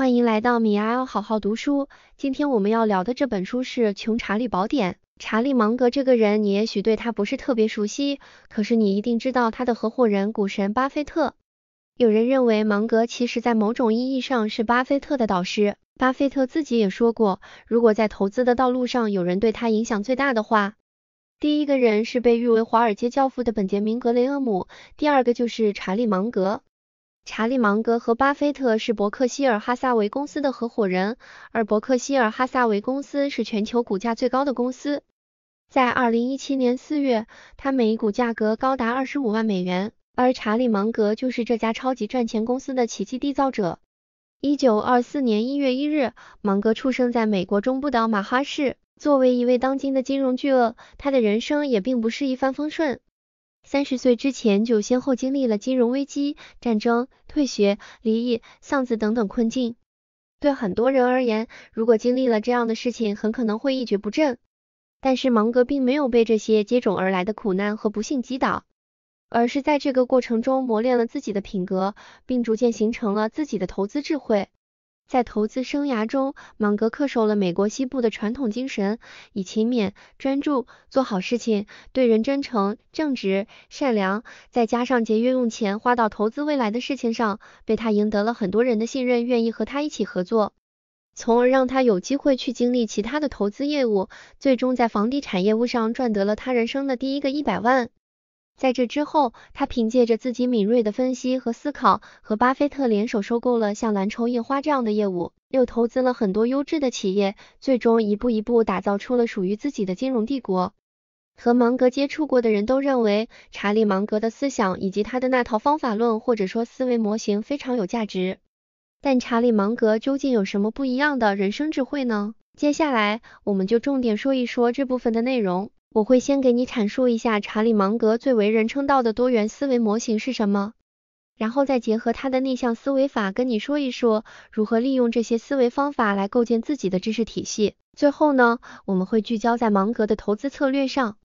欢迎来到米娅要好好读书。今天我们要聊的这本书是《穷查理宝典》。查理芒格这个人，你也许对他不是特别熟悉，可是你一定知道他的合伙人股神巴菲特。有人认为芒格其实在某种意义上是巴菲特的导师。巴菲特自己也说过，如果在投资的道路上有人对他影响最大的话，第一个人是被誉为华尔街教父的本杰明格雷厄姆，第二个就是查理芒格。查理芒格和巴菲特是伯克希尔哈萨维公司的合伙人，而伯克希尔哈萨维公司是全球股价最高的公司。在二零一七年四月，它每股价格高达二十五万美元，而查理芒格就是这家超级赚钱公司的奇迹缔造者。一九二四年一月一日，芒格出生在美国中部的马哈市。作为一位当今的金融巨鳄，他的人生也并不是一帆风顺。三十岁之前就先后经历了金融危机、战争、退学、离异、丧子等等困境。对很多人而言，如果经历了这样的事情，很可能会一蹶不振。但是芒格并没有被这些接踵而来的苦难和不幸击倒，而是在这个过程中磨练了自己的品格，并逐渐形成了自己的投资智慧。在投资生涯中，芒格恪守了美国西部的传统精神，以勤勉、专注做好事情，对人真诚、正直、善良，再加上节约用钱花到投资未来的事情上，被他赢得了很多人的信任，愿意和他一起合作，从而让他有机会去经历其他的投资业务，最终在房地产业务上赚得了他人生的第一个一百万。在这之后，他凭借着自己敏锐的分析和思考，和巴菲特联手收购了像蓝筹印花这样的业务，又投资了很多优质的企业，最终一步一步打造出了属于自己的金融帝国。和芒格接触过的人都认为，查理芒格的思想以及他的那套方法论，或者说思维模型非常有价值。但查理芒格究竟有什么不一样的人生智慧呢？接下来我们就重点说一说这部分的内容。我会先给你阐述一下查理芒格最为人称道的多元思维模型是什么，然后再结合他的逆向思维法跟你说一说，如何利用这些思维方法来构建自己的知识体系。最后呢，我们会聚焦在芒格的投资策略上。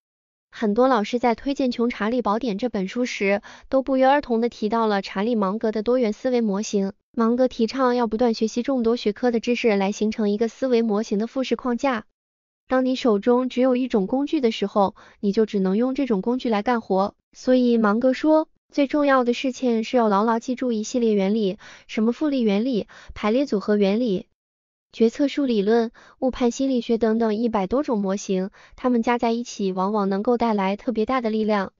很多老师在推荐《穷查理宝典》这本书时，都不约而同的提到了查理芒格的多元思维模型。芒格提倡要不断学习众多学科的知识，来形成一个思维模型的复式框架。当你手中只有一种工具的时候，你就只能用这种工具来干活。所以芒格说，最重要的事情是要牢牢记住一系列原理，什么复利原理、排列组合原理、决策树理论、误判心理学等等一百多种模型，它们加在一起往往能够带来特别大的力量。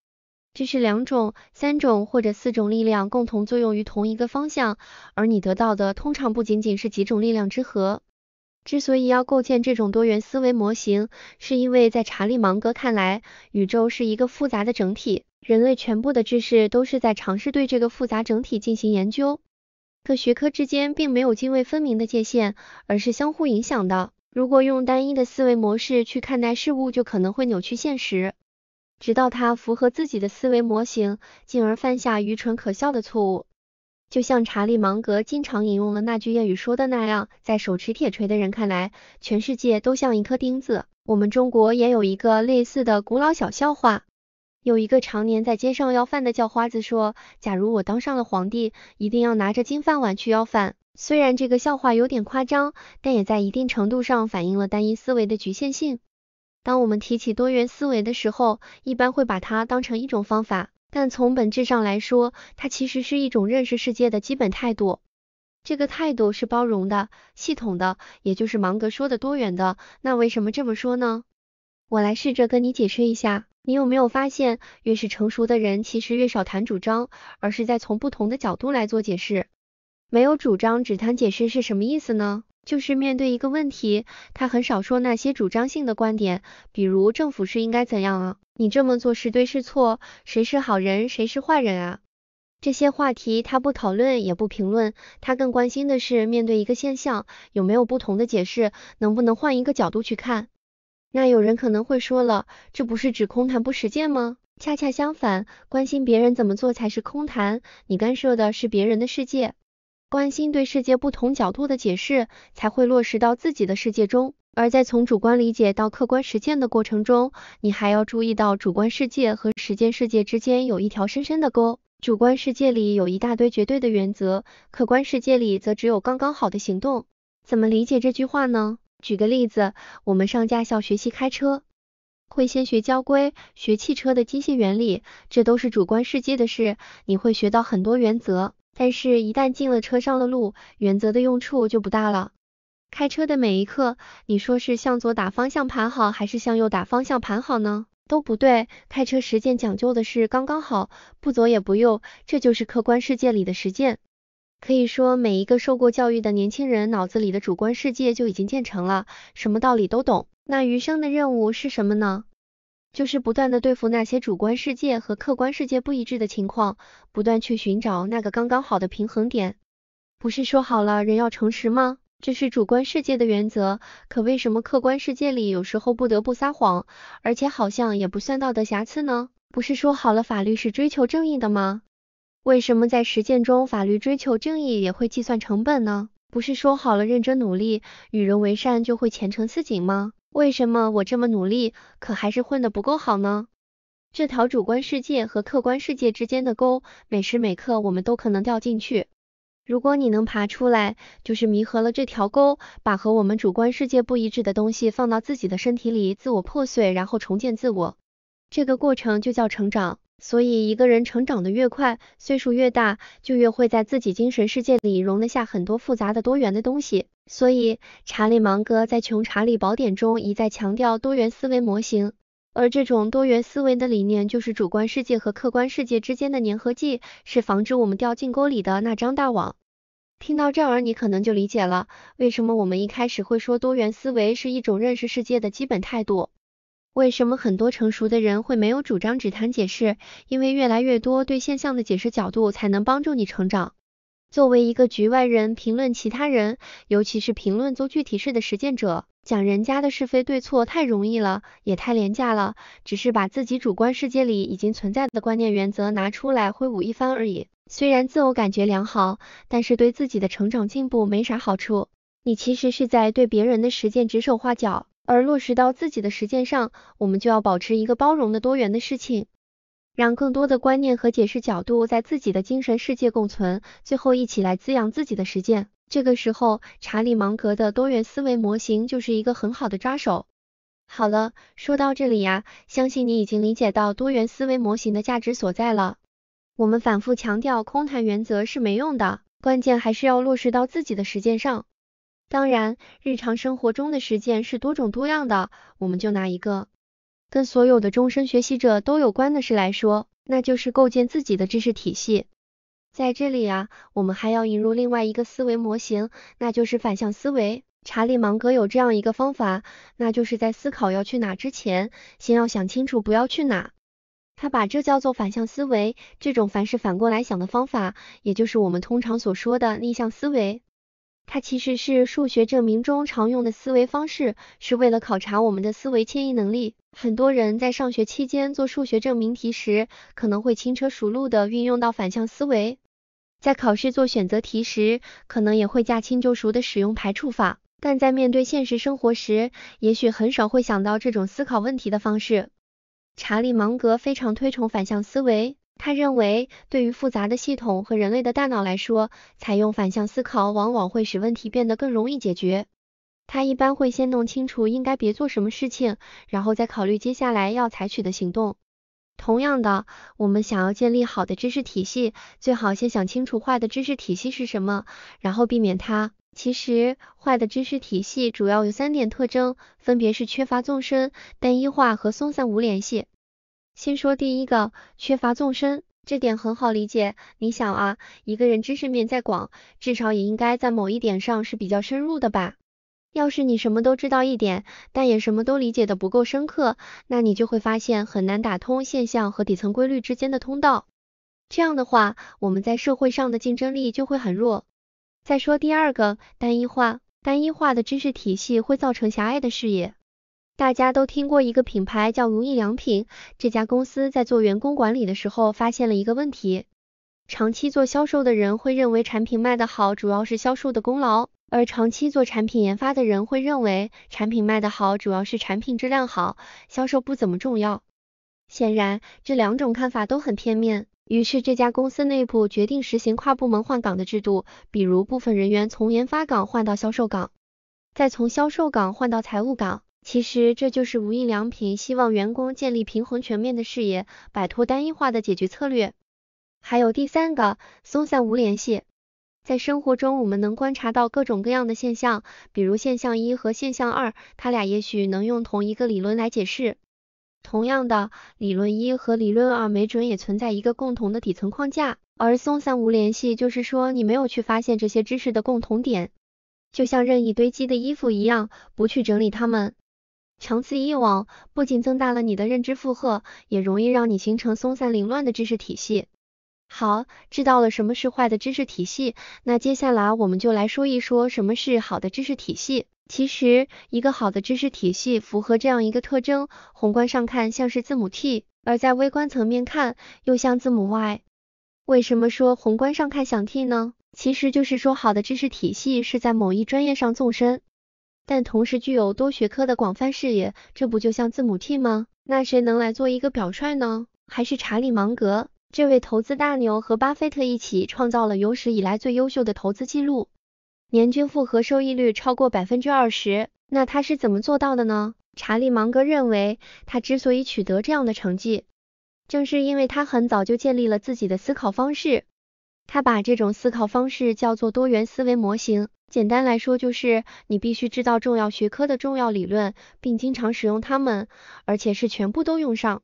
这是两种、三种或者四种力量共同作用于同一个方向，而你得到的通常不仅仅是几种力量之和。之所以要构建这种多元思维模型，是因为在查理芒格看来，宇宙是一个复杂的整体，人类全部的知识都是在尝试对这个复杂整体进行研究。各学科之间并没有泾渭分明的界限，而是相互影响的。如果用单一的思维模式去看待事物，就可能会扭曲现实，直到它符合自己的思维模型，进而犯下愚蠢可笑的错误。就像查理芒格经常引用的那句谚语说的那样，在手持铁锤的人看来，全世界都像一颗钉子。我们中国也有一个类似的古老小笑话，有一个常年在街上要饭的叫花子说，假如我当上了皇帝，一定要拿着金饭碗去要饭。虽然这个笑话有点夸张，但也在一定程度上反映了单一思维的局限性。当我们提起多元思维的时候，一般会把它当成一种方法。但从本质上来说，它其实是一种认识世界的基本态度。这个态度是包容的、系统的，也就是芒格说的多元的。那为什么这么说呢？我来试着跟你解释一下。你有没有发现，越是成熟的人，其实越少谈主张，而是在从不同的角度来做解释。没有主张，只谈解释是什么意思呢？就是面对一个问题，他很少说那些主张性的观点，比如政府是应该怎样啊，你这么做是对是错，谁是好人谁是坏人啊，这些话题他不讨论也不评论，他更关心的是面对一个现象，有没有不同的解释，能不能换一个角度去看。那有人可能会说了，这不是指空谈不实践吗？恰恰相反，关心别人怎么做才是空谈，你干涉的是别人的世界。关心对世界不同角度的解释，才会落实到自己的世界中。而在从主观理解到客观实践的过程中，你还要注意到主观世界和实践世界之间有一条深深的沟。主观世界里有一大堆绝对的原则，客观世界里则只有刚刚好的行动。怎么理解这句话呢？举个例子，我们上驾校学习开车，会先学交规，学汽车的机械原理，这都是主观世界的事，你会学到很多原则。但是，一旦进了车上了路，原则的用处就不大了。开车的每一刻，你说是向左打方向盘好，还是向右打方向盘好呢？都不对。开车实践讲究的是刚刚好，不左也不右，这就是客观世界里的实践。可以说，每一个受过教育的年轻人，脑子里的主观世界就已经建成了，什么道理都懂。那余生的任务是什么呢？就是不断的对付那些主观世界和客观世界不一致的情况，不断去寻找那个刚刚好的平衡点。不是说好了人要诚实吗？这是主观世界的原则，可为什么客观世界里有时候不得不撒谎，而且好像也不算道德瑕疵呢？不是说好了法律是追求正义的吗？为什么在实践中法律追求正义也会计算成本呢？不是说好了认真努力，与人为善就会前程似锦吗？为什么我这么努力，可还是混得不够好呢？这条主观世界和客观世界之间的沟，每时每刻我们都可能掉进去。如果你能爬出来，就是弥合了这条沟，把和我们主观世界不一致的东西放到自己的身体里，自我破碎，然后重建自我，这个过程就叫成长。所以一个人成长的越快，岁数越大，就越会在自己精神世界里容得下很多复杂的多元的东西。所以查理芒格在《穷查理宝典》中一再强调多元思维模型，而这种多元思维的理念就是主观世界和客观世界之间的粘合剂，是防止我们掉进沟里的那张大网。听到这儿，你可能就理解了为什么我们一开始会说多元思维是一种认识世界的基本态度。为什么很多成熟的人会没有主张只谈解释？因为越来越多对现象的解释角度才能帮助你成长。作为一个局外人评论其他人，尤其是评论做具体事的实践者，讲人家的是非对错太容易了，也太廉价了，只是把自己主观世界里已经存在的观念原则拿出来挥舞一番而已。虽然自我感觉良好，但是对自己的成长进步没啥好处。你其实是在对别人的实践指手画脚。而落实到自己的实践上，我们就要保持一个包容的多元的事情，让更多的观念和解释角度在自己的精神世界共存，最后一起来滋养自己的实践。这个时候，查理芒格的多元思维模型就是一个很好的抓手。好了，说到这里呀，相信你已经理解到多元思维模型的价值所在了。我们反复强调，空谈原则是没用的，关键还是要落实到自己的实践上。当然，日常生活中的实践是多种多样的，我们就拿一个跟所有的终身学习者都有关的事来说，那就是构建自己的知识体系。在这里啊，我们还要引入另外一个思维模型，那就是反向思维。查理芒格有这样一个方法，那就是在思考要去哪之前，先要想清楚不要去哪。他把这叫做反向思维，这种凡是反过来想的方法，也就是我们通常所说的逆向思维。它其实是数学证明中常用的思维方式，是为了考察我们的思维迁移能力。很多人在上学期间做数学证明题时，可能会轻车熟路地运用到反向思维，在考试做选择题时，可能也会驾轻就熟地使用排除法。但在面对现实生活时，也许很少会想到这种思考问题的方式。查理芒格非常推崇反向思维。他认为，对于复杂的系统和人类的大脑来说，采用反向思考往往会使问题变得更容易解决。他一般会先弄清楚应该别做什么事情，然后再考虑接下来要采取的行动。同样的，我们想要建立好的知识体系，最好先想清楚坏的知识体系是什么，然后避免它。其实，坏的知识体系主要有三点特征，分别是缺乏纵深、单一化和松散无联系。先说第一个，缺乏纵深，这点很好理解。你想啊，一个人知识面再广，至少也应该在某一点上是比较深入的吧？要是你什么都知道一点，但也什么都理解的不够深刻，那你就会发现很难打通现象和底层规律之间的通道。这样的话，我们在社会上的竞争力就会很弱。再说第二个，单一化，单一化的知识体系会造成狭隘的视野。大家都听过一个品牌叫如意良品，这家公司在做员工管理的时候发现了一个问题：长期做销售的人会认为产品卖得好主要是销售的功劳，而长期做产品研发的人会认为产品卖得好主要是产品质量好，销售不怎么重要。显然，这两种看法都很片面。于是这家公司内部决定实行跨部门换岗的制度，比如部分人员从研发岗换到销售岗，再从销售岗换到财务岗。其实这就是无印良品希望员工建立平衡全面的视野，摆脱单一化的解决策略。还有第三个，松散无联系。在生活中，我们能观察到各种各样的现象，比如现象一和现象二，它俩也许能用同一个理论来解释。同样的，理论一和理论二没准也存在一个共同的底层框架。而松散无联系就是说，你没有去发现这些知识的共同点，就像任意堆积的衣服一样，不去整理它们。长此以往，不仅增大了你的认知负荷，也容易让你形成松散凌乱的知识体系。好，知道了什么是坏的知识体系，那接下来我们就来说一说什么是好的知识体系。其实，一个好的知识体系符合这样一个特征，宏观上看像是字母 T，而在微观层面看又像字母 Y。为什么说宏观上看像 T 呢？其实就是说好的知识体系是在某一专业上纵深。但同时具有多学科的广泛视野，这不就像字母 T 吗？那谁能来做一个表率呢？还是查理芒格？这位投资大牛和巴菲特一起创造了有史以来最优秀的投资记录，年均复合收益率超过百分之二十。那他是怎么做到的呢？查理芒格认为，他之所以取得这样的成绩，正是因为他很早就建立了自己的思考方式。他把这种思考方式叫做多元思维模型。简单来说，就是你必须知道重要学科的重要理论，并经常使用它们，而且是全部都用上，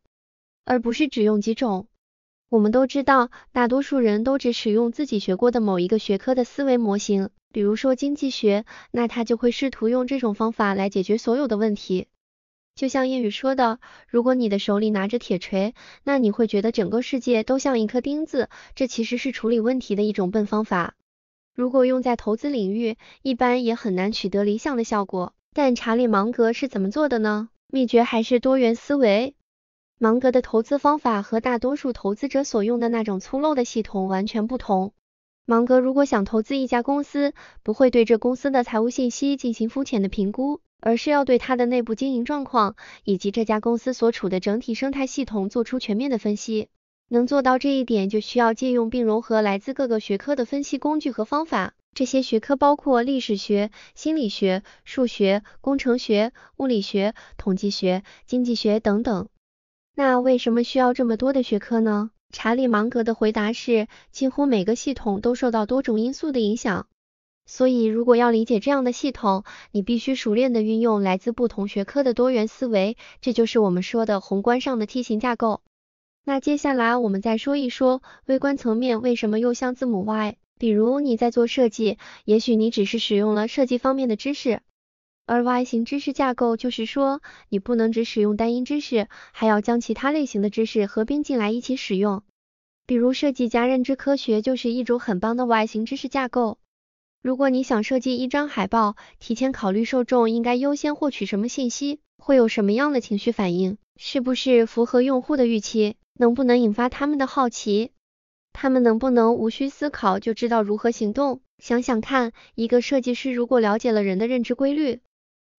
而不是只用几种。我们都知道，大多数人都只使用自己学过的某一个学科的思维模型，比如说经济学，那他就会试图用这种方法来解决所有的问题。就像谚语说的，如果你的手里拿着铁锤，那你会觉得整个世界都像一颗钉子，这其实是处理问题的一种笨方法。如果用在投资领域，一般也很难取得理想的效果。但查理芒格是怎么做的呢？秘诀还是多元思维。芒格的投资方法和大多数投资者所用的那种粗陋的系统完全不同。芒格如果想投资一家公司，不会对这公司的财务信息进行肤浅的评估。而是要对它的内部经营状况以及这家公司所处的整体生态系统做出全面的分析。能做到这一点，就需要借用并融合来自各个学科的分析工具和方法。这些学科包括历史学、心理学、数学、工程学、物理学、统计学、经济学等等。那为什么需要这么多的学科呢？查理芒格的回答是，几乎每个系统都受到多种因素的影响。所以，如果要理解这样的系统，你必须熟练的运用来自不同学科的多元思维，这就是我们说的宏观上的梯形架构。那接下来我们再说一说微观层面为什么又像字母 Y。比如你在做设计，也许你只是使用了设计方面的知识，而 Y 型知识架构就是说，你不能只使用单一知识，还要将其他类型的知识合并进来一起使用。比如设计加认知科学就是一种很棒的 Y 型知识架构。如果你想设计一张海报，提前考虑受众应该优先获取什么信息，会有什么样的情绪反应，是不是符合用户的预期，能不能引发他们的好奇，他们能不能无需思考就知道如何行动？想想看，一个设计师如果了解了人的认知规律，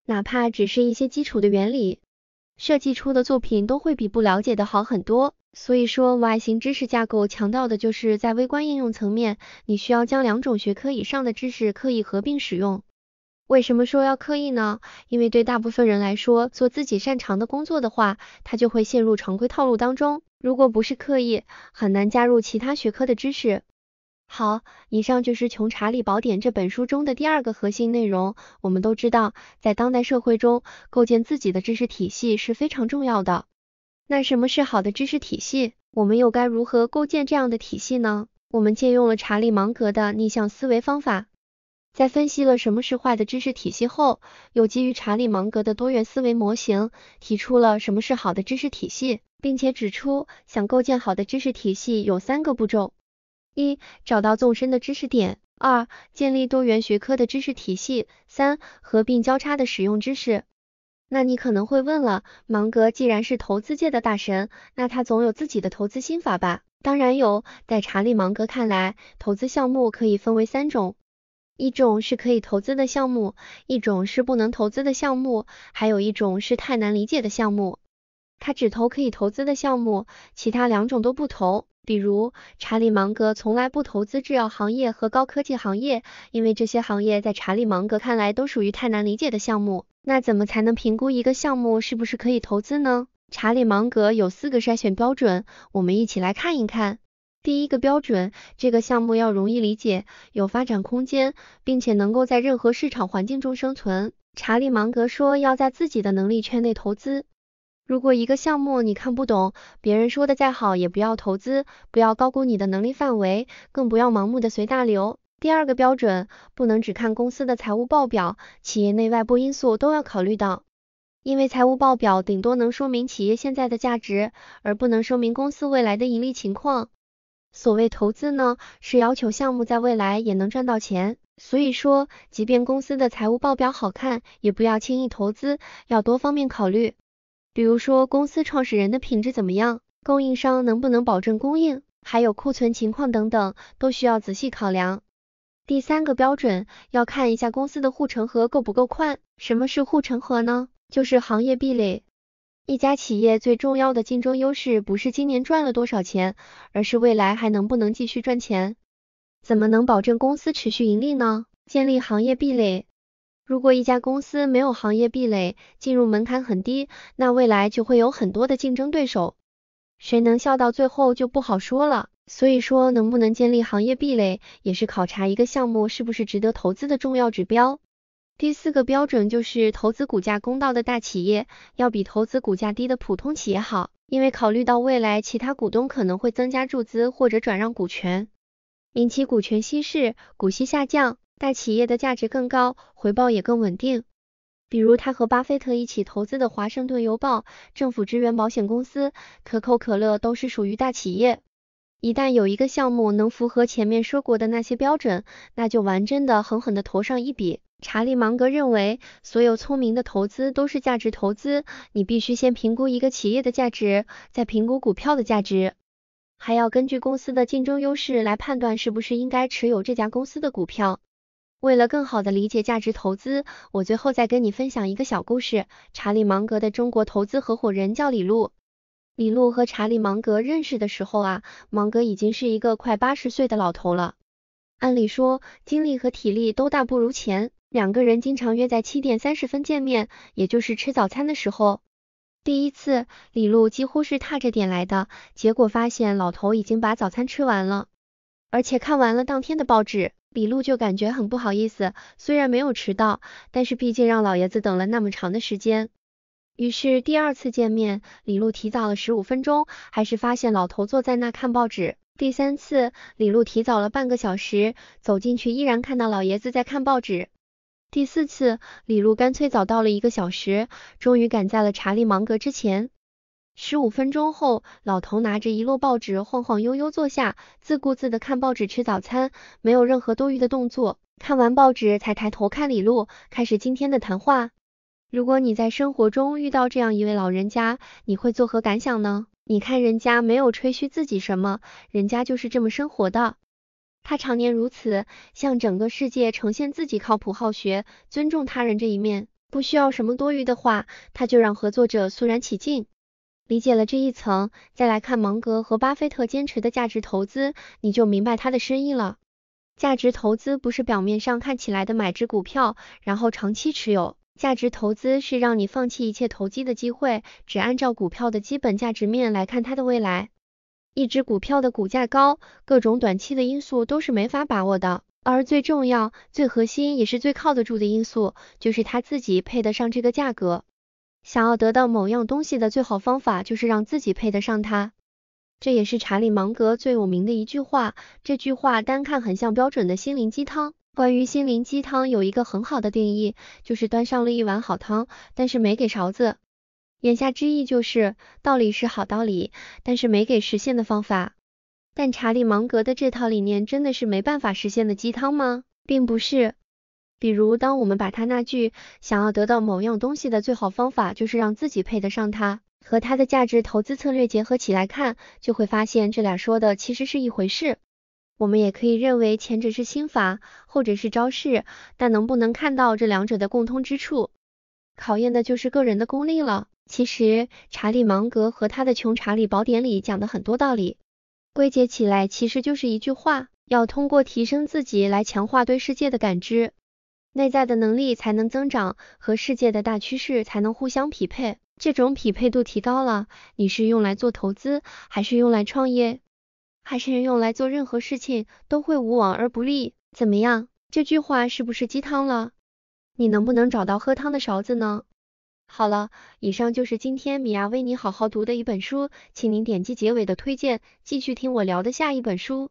哪怕只是一些基础的原理，设计出的作品都会比不了解的好很多。所以说，Y 型知识架构强调的就是在微观应用层面，你需要将两种学科以上的知识刻意合并使用。为什么说要刻意呢？因为对大部分人来说，做自己擅长的工作的话，他就会陷入常规套路当中。如果不是刻意，很难加入其他学科的知识。好，以上就是《穷查理宝典》这本书中的第二个核心内容。我们都知道，在当代社会中，构建自己的知识体系是非常重要的。那什么是好的知识体系？我们又该如何构建这样的体系呢？我们借用了查理芒格的逆向思维方法，在分析了什么是坏的知识体系后，又基于查理芒格的多元思维模型，提出了什么是好的知识体系，并且指出，想构建好的知识体系有三个步骤：一、找到纵深的知识点；二、建立多元学科的知识体系；三、合并交叉的使用知识。那你可能会问了，芒格既然是投资界的大神，那他总有自己的投资心法吧？当然有，在查理芒格看来，投资项目可以分为三种，一种是可以投资的项目，一种是不能投资的项目，还有一种是太难理解的项目。他只投可以投资的项目，其他两种都不投。比如，查理芒格从来不投资制药行业和高科技行业，因为这些行业在查理芒格看来都属于太难理解的项目。那怎么才能评估一个项目是不是可以投资呢？查理芒格有四个筛选标准，我们一起来看一看。第一个标准，这个项目要容易理解，有发展空间，并且能够在任何市场环境中生存。查理芒格说要在自己的能力圈内投资。如果一个项目你看不懂，别人说的再好也不要投资，不要高估你的能力范围，更不要盲目的随大流。第二个标准，不能只看公司的财务报表，企业内外部因素都要考虑到，因为财务报表顶多能说明企业现在的价值，而不能说明公司未来的盈利情况。所谓投资呢，是要求项目在未来也能赚到钱，所以说，即便公司的财务报表好看，也不要轻易投资，要多方面考虑，比如说公司创始人的品质怎么样，供应商能不能保证供应，还有库存情况等等，都需要仔细考量。第三个标准要看一下公司的护城河够不够宽。什么是护城河呢？就是行业壁垒。一家企业最重要的竞争优势不是今年赚了多少钱，而是未来还能不能继续赚钱。怎么能保证公司持续盈利呢？建立行业壁垒。如果一家公司没有行业壁垒，进入门槛很低，那未来就会有很多的竞争对手，谁能笑到最后就不好说了。所以说，能不能建立行业壁垒，也是考察一个项目是不是值得投资的重要指标。第四个标准就是，投资股价公道的大企业，要比投资股价低的普通企业好，因为考虑到未来其他股东可能会增加注资或者转让股权，引起股权稀释，股息下降，大企业的价值更高，回报也更稳定。比如他和巴菲特一起投资的《华盛顿邮报》、政府支援保险公司、可口可乐，都是属于大企业。一旦有一个项目能符合前面说过的那些标准，那就完真的，狠狠的投上一笔。查理芒格认为，所有聪明的投资都是价值投资。你必须先评估一个企业的价值，再评估股票的价值，还要根据公司的竞争优势来判断是不是应该持有这家公司的股票。为了更好的理解价值投资，我最后再跟你分享一个小故事。查理芒格的中国投资合伙人叫李路。李璐和查理芒格认识的时候啊，芒格已经是一个快八十岁的老头了，按理说精力和体力都大不如前。两个人经常约在七点三十分见面，也就是吃早餐的时候。第一次，李璐几乎是踏着点来的，结果发现老头已经把早餐吃完了，而且看完了当天的报纸。李路就感觉很不好意思，虽然没有迟到，但是毕竟让老爷子等了那么长的时间。于是第二次见面，李璐提早了十五分钟，还是发现老头坐在那看报纸。第三次，李璐提早了半个小时，走进去依然看到老爷子在看报纸。第四次，李璐干脆早到了一个小时，终于赶在了查理芒格之前。十五分钟后，老头拿着一摞报纸，晃晃悠悠坐下，自顾自的看报纸吃早餐，没有任何多余的动作。看完报纸才抬头看李璐，开始今天的谈话。如果你在生活中遇到这样一位老人家，你会作何感想呢？你看人家没有吹嘘自己什么，人家就是这么生活的。他常年如此，向整个世界呈现自己靠谱、好学、尊重他人这一面，不需要什么多余的话，他就让合作者肃然起敬。理解了这一层，再来看芒格和巴菲特坚持的价值投资，你就明白他的深意了。价值投资不是表面上看起来的买只股票，然后长期持有。价值投资是让你放弃一切投机的机会，只按照股票的基本价值面来看它的未来。一只股票的股价高，各种短期的因素都是没法把握的，而最重要、最核心也是最靠得住的因素，就是它自己配得上这个价格。想要得到某样东西的最好方法，就是让自己配得上它。这也是查理芒格最有名的一句话，这句话单看很像标准的心灵鸡汤。关于心灵鸡汤有一个很好的定义，就是端上了一碗好汤，但是没给勺子。言下之意就是，道理是好道理，但是没给实现的方法。但查理芒格的这套理念真的是没办法实现的鸡汤吗？并不是。比如，当我们把他那句“想要得到某样东西的最好方法就是让自己配得上它”和他的价值投资策略结合起来看，就会发现这俩说的其实是一回事。我们也可以认为前者是心法，后者是招式，但能不能看到这两者的共通之处，考验的就是个人的功力了。其实查理芒格和他的穷查理宝典里讲的很多道理，归结起来其实就是一句话，要通过提升自己来强化对世界的感知，内在的能力才能增长，和世界的大趋势才能互相匹配。这种匹配度提高了，你是用来做投资，还是用来创业？还是用来做任何事情都会无往而不利，怎么样？这句话是不是鸡汤了？你能不能找到喝汤的勺子呢？好了，以上就是今天米娅为你好好读的一本书，请您点击结尾的推荐，继续听我聊的下一本书。